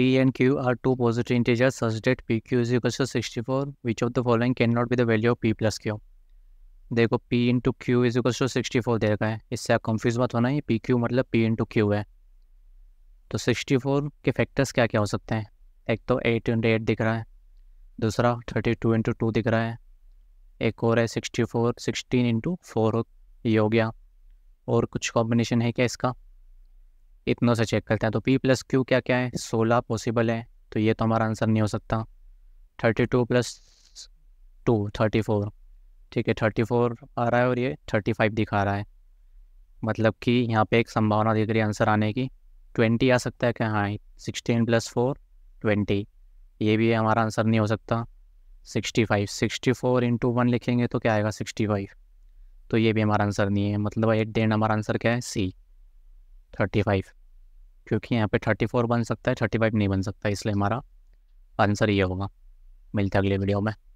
P and Q are two positive integers such that PQ is equal to 64. Which of the following cannot be the value of P plus Q? देखो P into Q is equal to sixty four दे रखा है इससे आप कंफ्यूज मत होना ये पी क्यू मतलब P इंटू क्यू है तो सिक्सटी फोर के फैक्टर्स क्या क्या हो सकते हैं एक तो एट इंटू एट दिख रहा है दूसरा थर्टी टू इंटू टू दिख रहा है एक और है sixty four sixteen into four ये हो गया और कुछ कॉम्बिनेशन है क्या इसका इतनों से चेक करते हैं तो पी प्लस क्यू क्या क्या है सोलह पॉसिबल है तो ये तो हमारा आंसर नहीं हो सकता thirty two plus two thirty four ठीक है थर्टी फोर आ रहा है और ये थर्टी फाइव दिखा रहा है मतलब कि यहाँ पे एक संभावना दिख रही है आंसर आने की ट्वेंटी आ सकता है क्या हाँ सिक्सटीन प्लस फोर ट्वेंटी ये भी हमारा आंसर नहीं हो सकता sixty five sixty four into one लिखेंगे तो क्या आएगा सिक्सटी फाइव तो ये भी हमारा आंसर नहीं है मतलब एट डेन हमारा आंसर क्या है सी थर्टी फाइव क्योंकि यहाँ पे थर्टी फोर बन सकता है थर्टी फाइव नहीं बन सकता इसलिए हमारा आंसर ये होगा मिलते अगले वीडियो में